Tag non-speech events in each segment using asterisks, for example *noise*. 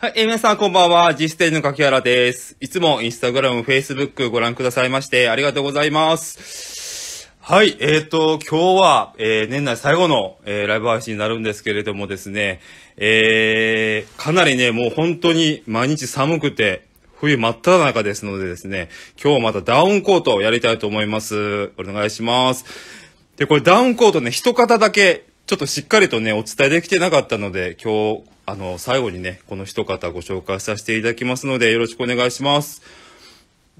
はい、えー、皆さんこんばんは。実践の柿原です。いつもインスタグラム、フェイスブックご覧くださいまして、ありがとうございます。はい、えっ、ー、と、今日は、えー、年内最後の、えー、ライブ配信になるんですけれどもですね、えー、かなりね、もう本当に毎日寒くて、冬真っ只中ですのでですね、今日またダウンコートをやりたいと思います。お願いします。で、これダウンコートね、一方だけ、ちょっとしっかりとね、お伝えできてなかったので、今日あの、最後にね、この一方ご紹介させていただきますので、よろしくお願いします。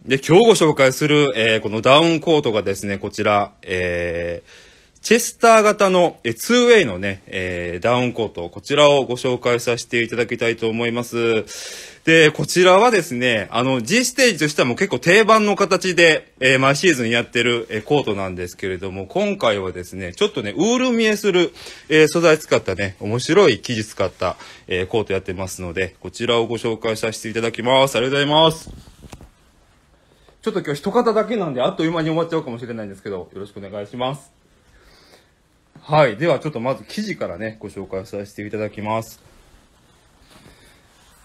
で、今日ご紹介する、えー、このダウンコートがですね、こちら、えー、チェスター型の 2way のね、えー、ダウンコート、こちらをご紹介させていただきたいと思います。で、こちらはですね、あの、G ステージとしてはもう結構定番の形で、えー、毎シーズンやってる、えー、コートなんですけれども、今回はですね、ちょっとね、ウール見えする、えー、素材使ったね、面白い生地使った、えー、コートやってますので、こちらをご紹介させていただきます。ありがとうございます。ちょっと今日一方だけなんで、あっという間に終わっちゃうかもしれないんですけど、よろしくお願いします。はい。では、ちょっとまず記事からね、ご紹介させていただきます。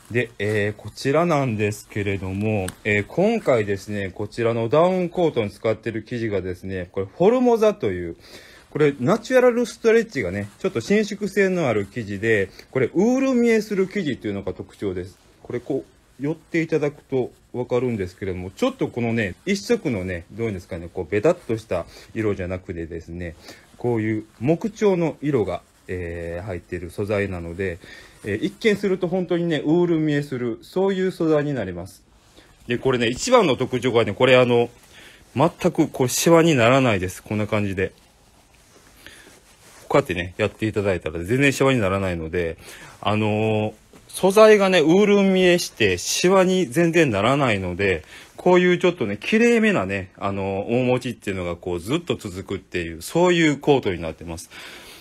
で、えー、こちらなんですけれども、えー、今回ですね、こちらのダウンコートに使ってる生地がですね、これ、フォルモザという、これ、ナチュラルストレッチがね、ちょっと伸縮性のある生地で、これ、ウール見えする生地っていうのが特徴です。これ、こう、寄っていただくとわかるんですけれども、ちょっとこのね、一色のね、どういうんですかね、こう、ベタっとした色じゃなくてですね、こういう木調の色が、えー、入っている素材なので、えー、一見すると本当にね、ウール見えする、そういう素材になります。で、これね、一番の特徴がね、これあの、全くこう、シワにならないです。こんな感じで。こうやってね、やっていただいたら全然シワにならないので、あのー素材がね、ウール見えして、シワに全然ならないので、こういうちょっとね、綺麗めなね、あの、大餅っていうのがこうずっと続くっていう、そういうコートになってます。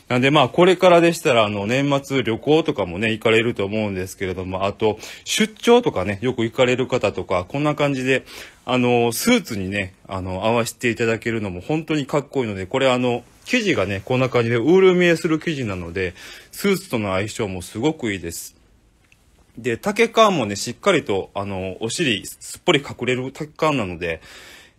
なんでまあこれからでしたらあの年末旅行とかもね行かれると思うんですけれどもあと出張とかねよく行かれる方とかこんな感じであのスーツにねあの合わせていただけるのも本当にかっこいいのでこれあの生地がねこんな感じでウール見えする生地なのでスーツとの相性もすごくいいです。で、竹缶もね、しっかりと、あの、お尻すっぽり隠れる竹缶なので、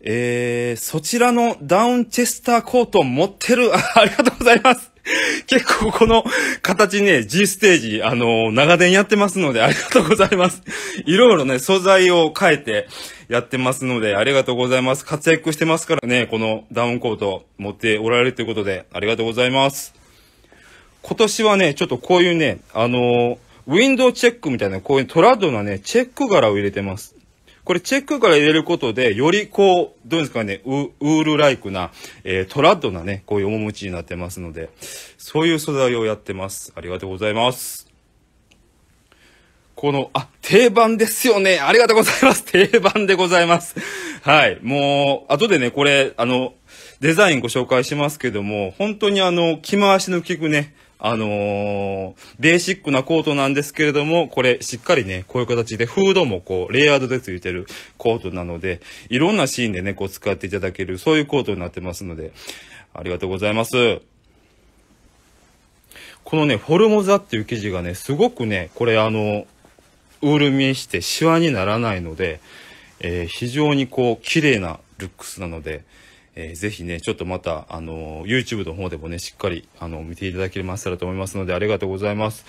えー、そちらのダウンチェスターコートを持ってる、ありがとうございます。*laughs* 結構この形ね、G ステージ、あのー、長年やってますので、ありがとうございます。いろいろね、素材を変えてやってますので、ありがとうございます。活躍してますからね、このダウンコート持っておられるということで、ありがとうございます。今年はね、ちょっとこういうね、あのーウィンドウチェックみたいな、こういうトラッドなね、チェック柄を入れてます。これチェック柄入れることで、よりこう、どうですかね、ウールライクな、えー、トラッドなね、こういう面持ちになってますので、そういう素材をやってます。ありがとうございます。この、あ、定番ですよね。ありがとうございます。*laughs* 定番でございます。はい。もう、後でね、これ、あの、デザインご紹介しますけども、本当にあの、着回しの効くね、あのー、ベーシックなコートなんですけれども、これしっかりね、こういう形でフードもこう、レイヤードでついてるコートなので、いろんなシーンでね、こう使っていただける、そういうコートになってますので、ありがとうございます。このね、フォルモザっていう生地がね、すごくね、これあの、ウール見してシワにならないので、えー、非常にこう、綺麗なルックスなので、えー、ぜひね、ちょっとまた、あの YouTube の方でもね、しっかり、あの見ていただけましたらと思いますので、ありがとうございます。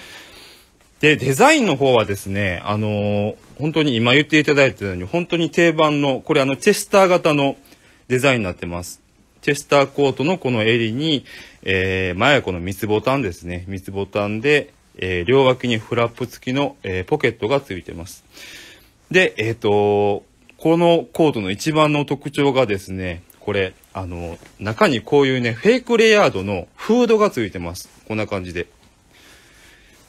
で、デザインの方はですね、あのー、本当に今言っていただいたように、本当に定番の、これあの、チェスター型のデザインになってます。チェスターコートのこの襟に、えー、前はこの三つボタンですね。三つボタンで、えー、両脇にフラップ付きの、えー、ポケットが付いてます。で、えっ、ー、と、このコートの一番の特徴がですね、これ、あの、中にこういうね、フェイクレヤードのフードがついてます。こんな感じで。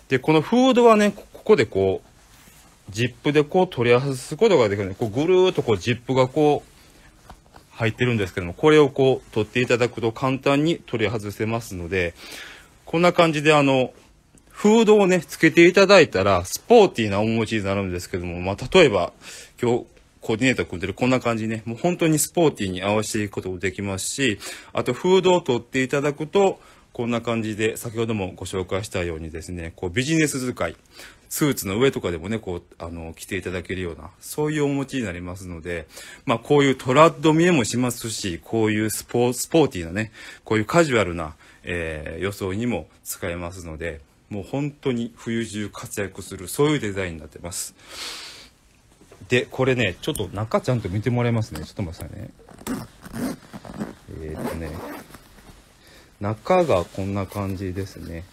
で、このフードはね、ここでこう、ジップでこう取り外すことができるね。こうぐるーっとこうジップがこう入ってるんですけども、これをこう取っていただくと簡単に取り外せますので、こんな感じであの、フードをね、つけていただいたら、スポーティーなお餅になるんですけども、まあ、例えば、今日、コーディネート組んでる、こんな感じね。もう本当にスポーティーに合わせていくこともできますし、あとフードを取っていただくと、こんな感じで、先ほどもご紹介したようにですね、こうビジネス使い、スーツの上とかでもね、こう、あの、着ていただけるような、そういうお持ちになりますので、まあ、こういうトラッド見えもしますし、こういうスポー、スポーティーなね、こういうカジュアルな、えー、装いにも使えますので、もう本当に冬中活躍する、そういうデザインになってます。で、これね、ちょっと中ちゃんと見てもらいますね。ちょっと待ってくださいね。えー、っとね、中がこんな感じですね。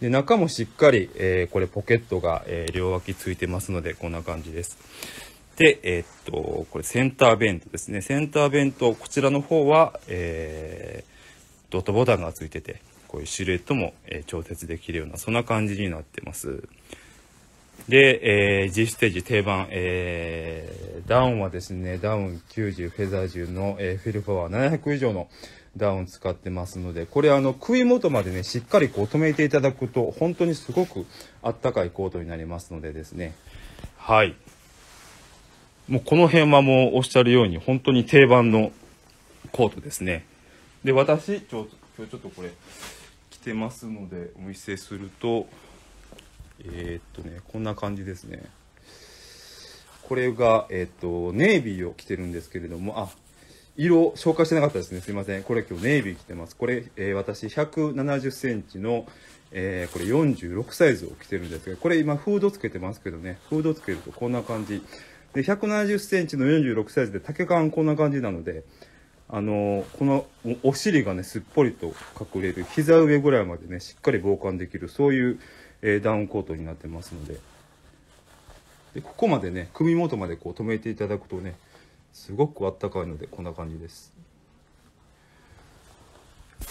で、中もしっかり、えー、これポケットが、えー、両脇ついてますので、こんな感じです。で、えー、っと、これセンターベントですね。センターベント、こちらの方は、えー、ドットボタンがついてて、こういうシルエットも、え調節できるような、そんな感じになってます。で、えー、G ステージ定番、えー、ダウンはですね、ダウン90、フェザー10の、えー、フィルファー700以上のダウン使ってますので、これあの、首元までね、しっかりこう止めていただくと、本当にすごくあったかいコートになりますのでですね。はい。もうこの辺はもうおっしゃるように、本当に定番のコートですね。で、私、ちょ今日ちょっとこれ、着てますので、お見せすると、えー、っとね、こんな感じですね。これが、えっと、ネイビーを着てるんですけれども、あ、色紹介してなかったですね。すいません。これ今日ネイビー着てます。これ、えー、私170センチの、えー、これ46サイズを着てるんですが、これ今フードつけてますけどね、フードつけるとこんな感じ。で、170センチの46サイズで丈感こんな感じなので、あのー、このお尻がね、すっぽりと隠れる、膝上ぐらいまでね、しっかり防寒できる、そういうえー、ダウンコートになってますのででここまでね首元までこう留めていただくとねすごくあったかいのでこんな感じです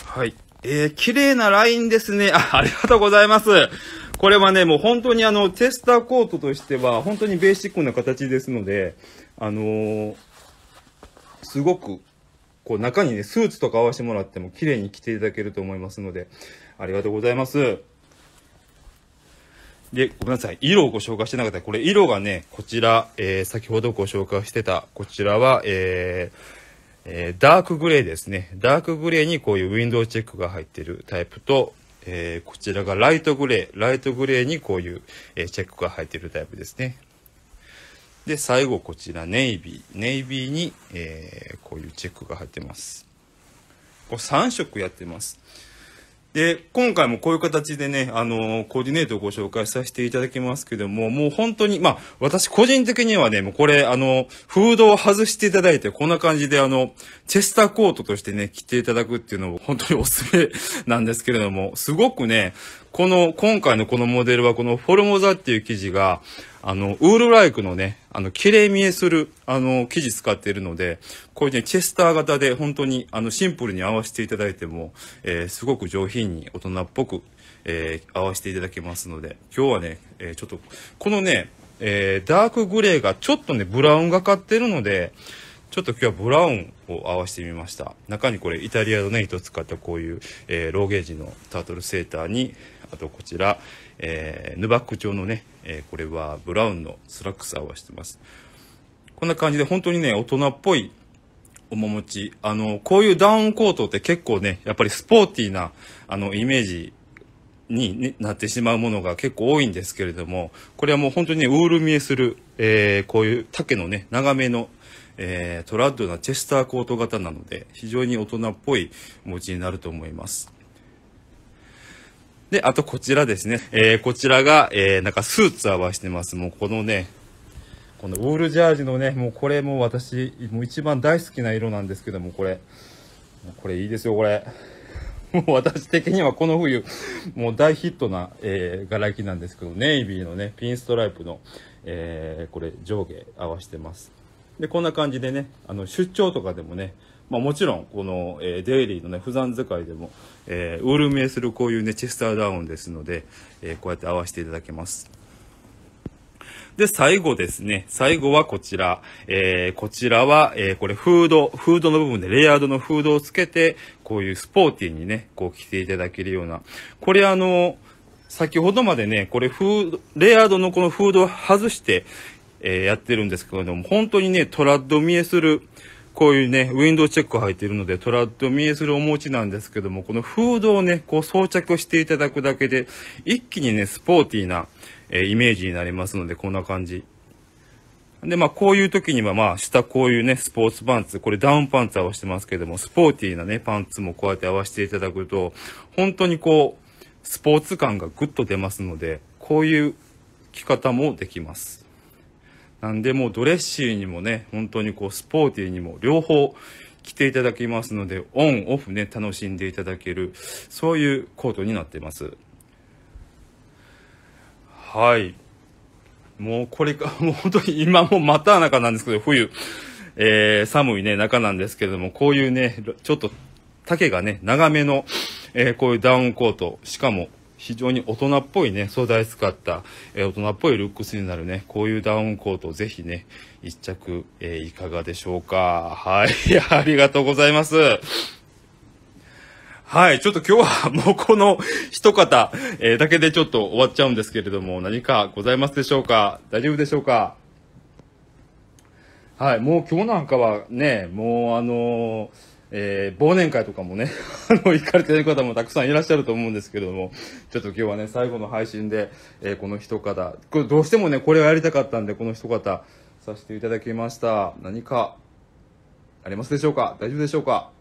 はいえー、綺麗なラインですねあありがとうございますこれはね、もう本当にあの、テスターコートとしては、本当にベーシックな形ですので、あのー、すごく、こう中にね、スーツとか合わせてもらっても綺麗に着ていただけると思いますので、ありがとうございます。で、ごめんなさい。色をご紹介してなかった。これ、色がね、こちら、えー、先ほどご紹介してた、こちらは、えー、えー、ダークグレーですね。ダークグレーにこういうウィンドウチェックが入ってるタイプと、えー、こちらがライトグレー。ライトグレーにこういう、えー、チェックが入ってるタイプですね。で、最後こちらネイビー。ネイビーに、えー、こういうチェックが入ってます。こう3色やってます。で、今回もこういう形でね、あのー、コーディネートをご紹介させていただきますけども、もう本当に、まあ、私個人的にはね、もうこれ、あの、フードを外していただいて、こんな感じで、あの、チェスターコートとしてね、着ていただくっていうのを本当におすすめなんですけれども、すごくね、この、今回のこのモデルは、このフォルモザっていう生地が、あの、ウールライクのね、あの、綺麗見えする、あの、生地使っているので、こういうね、チェスター型で本当に、あの、シンプルに合わせていただいても、えー、すごく上品に大人っぽく、えー、合わせていただけますので、今日はね、えー、ちょっと、このね、えダークグレーがちょっとね、ブラウンがかってるので、ちょっと今日はブラウンを合わせてみました。中にこれイタリアのね、糸使ったこういう、えー、ローゲージのタートルセーターに、あとこちら、えー、ヌバック調のね、えー、これはブラウンのスラックス合わせてます。こんな感じで本当にね、大人っぽい面持ち。あの、こういうダウンコートって結構ね、やっぱりスポーティーな、あの、イメージになってしまうものが結構多いんですけれども、これはもう本当にね、ウール見えする、えー、こういう竹のね、長めの、えー、トラッドなチェスターコート型なので、非常に大人っぽいお持ちになると思います。で、あとこちらですね。えー、こちらが、えー、なんかスーツ合わしてます。もうこのね、このウールジャージのね、もうこれも私、もう一番大好きな色なんですけども、これ。これいいですよ、これ。*laughs* もう私的にはこの冬、もう大ヒットな、えー、柄きなんですけど、ネイビーのね、ピンストライプの、えー、これ上下合わしてます。で、こんな感じでね、あの、出張とかでもね、まあ、もちろんこの、えー、デイリーのね普段使いでも、えー、ウール見えするこういうねチェスターダウンですので、えー、こうやって合わせていただけます。で、最後ですね。最後はこちら。えー、こちらは、えー、これ、フード、フードの部分で、レイヤードのフードをつけて、こういうスポーティーにね、こう着ていただけるような。これあの、先ほどまでね、これ、フード、レイヤードのこのフードを外して、えやってるんですけれども、本当にね、トラッド見えする、こういうね、ウィンドウチェック入っているので、トラッド見えするお持ちなんですけども、このフードをね、こう装着していただくだけで、一気にね、スポーティーな、えー、イメージになりますので、こんな感じ。で、まあ、こういう時には、まあ、下こういうね、スポーツパンツ、これダウンパンツ合わせてますけども、スポーティーなね、パンツもこうやって合わせていただくと、本当にこう、スポーツ感がぐっと出ますので、こういう着方もできます。なんでもうドレッシーにもね、本当にこうスポーティーにも両方着ていただきますので、オン、オフね、楽しんでいただける、そういうコートになってます。はい。もうこれか、*laughs* もう本当に今もまた中なんですけど、冬、えー、寒いね、中なんですけども、こういうね、ちょっと丈がね、長めの、えー、こういうダウンコート、しかも非常に大人っぽいね、素材使った、えー、大人っぽいルックスになるね、こういうダウンコートをぜひね、一着、えー、いかがでしょうか。はい、*laughs* ありがとうございます。はい。ちょっと今日はもうこの一方、えー、だけでちょっと終わっちゃうんですけれども、何かございますでしょうか大丈夫でしょうかはい。もう今日なんかはね、もうあのーえー、忘年会とかもね、*laughs* あの、行かれてる方もたくさんいらっしゃると思うんですけども、ちょっと今日はね、最後の配信で、えー、この一方、これどうしてもね、これをやりたかったんで、この一方、させていただきました。何か、ありますでしょうか大丈夫でしょうか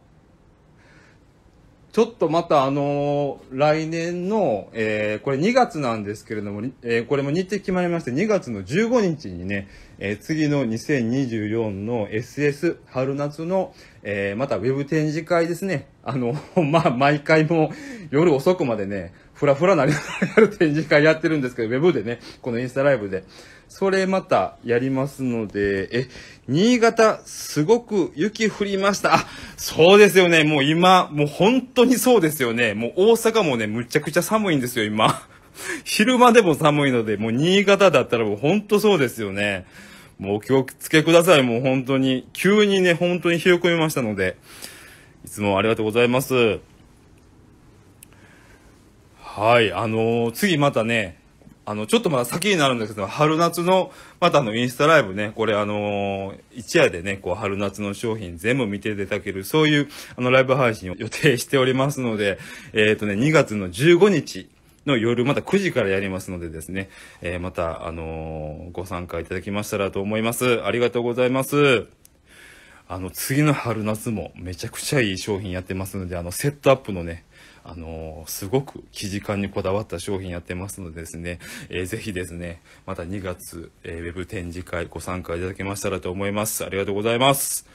ちょっとまたあのー、来年の、えー、これ2月なんですけれども、えー、これも日程決まりまして、2月の15日にね、え次の2024の SS 春夏の、えまたウェブ展示会ですね。あの、*laughs* まあ、毎回も夜遅くまでね、ふらふらなりながらやる展示会やってるんですけど、ウェブでね、このインスタライブで。それまたやりますので、え、新潟、すごく雪降りました。あ、そうですよね。もう今、もう本当にそうですよね。もう大阪もね、むちゃくちゃ寒いんですよ、今。*laughs* 昼間でも寒いので、もう新潟だったらもう本当そうですよね。もうお気をつけください、もう本当に。急にね、本当に冷え込みましたので。いつもありがとうございます。はい、あのー、次またね、あの、ちょっとまだ先になるんですけど、春夏の、またあの、インスタライブね、これあのー、一夜でね、こう、春夏の商品全部見ていただける、そういう、あの、ライブ配信を予定しておりますので、えっ、ー、とね、2月の15日、の夜また9時からやりますのでですね、えー、また、あのー、ご参加いただきましたらと思います。ありがとうございます。あの、次の春夏もめちゃくちゃいい商品やってますので、あの、セットアップのね、あのー、すごく生地感にこだわった商品やってますのでですね、えー、ぜひですね、また2月、えー、ウェブ展示会ご参加いただけましたらと思います。ありがとうございます。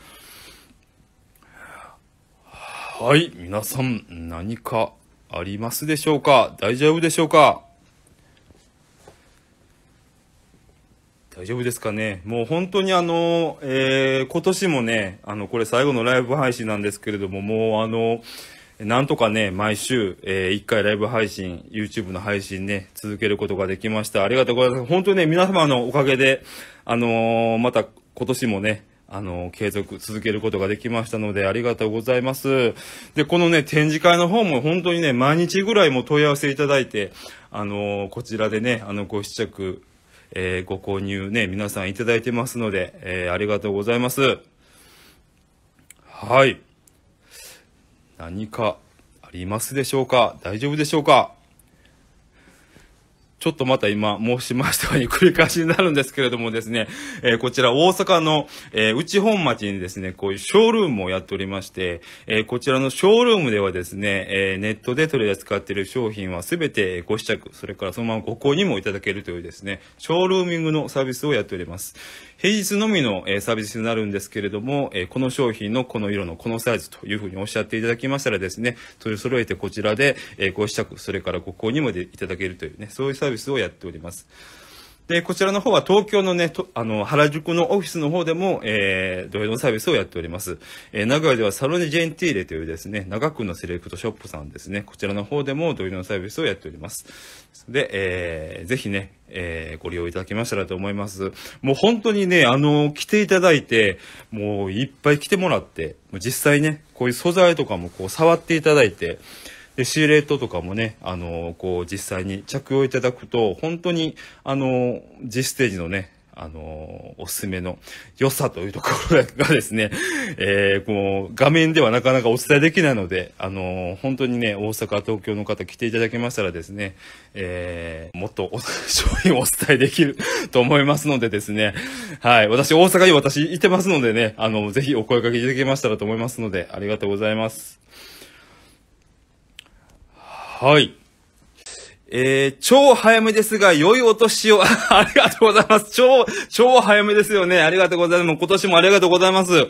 はい、皆さん、何かありますでしょうか大丈夫でしょうか大丈夫ですかね。もう本当にあの、えー、今年もね、あの、これ最後のライブ配信なんですけれども、もうあの、なんとかね、毎週、えー、1回ライブ配信、YouTube の配信ね、続けることができました。ありがとうございます。本当にね、皆様のおかげで、あのー、また今年もね、あのー、継続、続けることができましたので、ありがとうございます。で、このね、展示会の方も本当にね、毎日ぐらいも問い合わせいただいて、あのー、こちらでね、あの、ご試着、えご購入ね、皆さんいただいてますので、えありがとうございます。はい。何かありますでしょうか大丈夫でしょうかちょっとまた今申しましたように繰り返しになるんですけれどもですね、えー、こちら大阪の、えー、内本町にですね、こういうショールームをやっておりまして、えー、こちらのショールームではですね、えネットで取り扱っている商品はすべてご試着、それからそのままご購入もいただけるというですね、ショールーミングのサービスをやっております。平日のみの、えサービスになるんですけれども、えこの商品のこの色のこのサイズというふうにおっしゃっていただきましたらですね、取り揃えてこちらで、えご試着、それからご購入までいただけるというね、そういうサービスをやっております。で、こちらの方は東京のね、とあの、原宿のオフィスの方でも、えー、土曜のサービスをやっております。えー、名古屋ではサロネジェンティーレというですね、長区のセレクトショップさんですね、こちらの方でも土曜のサービスをやっております。で、えー、ぜひね、えー、ご利用いただけましたらと思います。もう本当にね、あの、来ていただいて、もういっぱい来てもらって、もう実際ね、こういう素材とかもこう触っていただいて、で、シーレットとかもね、あの、こう、実際に着用いただくと、本当に、あの、G ステージのね、あのおすすめの良さというところがですね、えー、こう、画面ではなかなかお伝えできないので、あの本当にね、大阪、東京の方来ていただけましたらですね、えー、もっと商品をお伝えできると思いますのでですね、はい、私、大阪に私いてますのでね、あの、ぜひお声掛けいただけましたらと思いますので、ありがとうございます。はい。えー、超早めですが、良いお年を、*laughs* ありがとうございます。超、超早めですよね。ありがとうございます。今年もありがとうございます。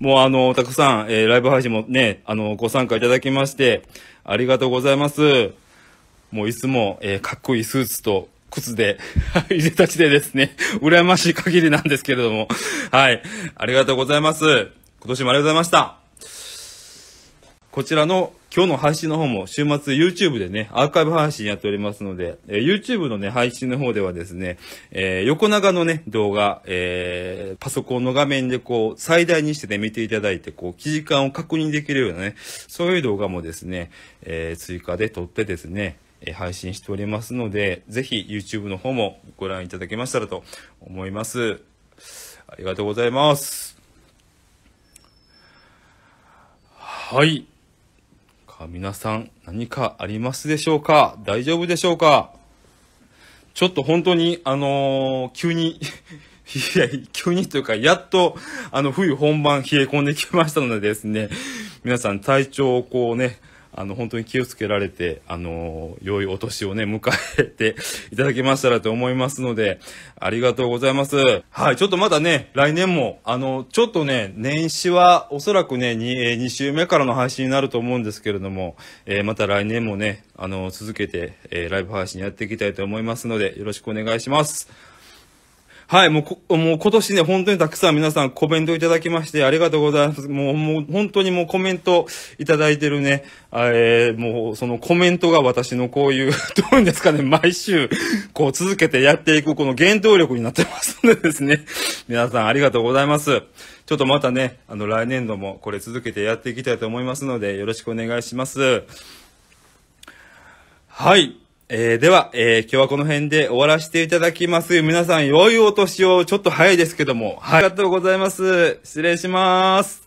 もうあの、たくさん、えー、ライブ配信もね、あの、ご参加いただきまして、ありがとうございます。もういつも、えー、かっこいいスーツと靴で、入 *laughs* れたちでですね、羨ましい限りなんですけれども、はい、ありがとうございます。今年もありがとうございました。こちらの今日の配信の方も週末 YouTube でね、アーカイブ配信やっておりますので、えー、YouTube のね、配信の方ではですね、えー、横長のね、動画、えー、パソコンの画面でこう、最大にしてね、見ていただいて、こう、記事感を確認できるようなね、そういう動画もですね、え追加で撮ってですね、え配信しておりますので、ぜひ YouTube の方もご覧いただけましたらと思います。ありがとうございます。はい。皆さん何かありますでしょうか大丈夫でしょうかちょっと本当に、あのー、急に *laughs* いや、急にというか、やっと、あの、冬本番冷え込んできましたのでですね、皆さん体調をこうね、あの、本当に気をつけられて、あの、良いお年をね、迎えて *laughs* いただけましたらと思いますので、ありがとうございます。はい、ちょっとまだね、来年も、あの、ちょっとね、年始はおそらくね、2, 2週目からの配信になると思うんですけれども、えー、また来年もね、あの、続けて、えー、ライブ配信やっていきたいと思いますので、よろしくお願いします。はい、もうこ、もう今年ね、本当にたくさん皆さんコメントいただきまして、ありがとうございます。もう、もう本当にもうコメントいただいてるね、えー、もうそのコメントが私のこういう、*laughs* どういうんですかね、毎週、こう続けてやっていくこの原動力になってますのでですね、皆さんありがとうございます。ちょっとまたね、あの来年度もこれ続けてやっていきたいと思いますので、よろしくお願いします。はい。えー、では、えー、今日はこの辺で終わらせていただきます。皆さん、良いお年を、ちょっと早いですけども。はい。ありがとうございます。失礼します。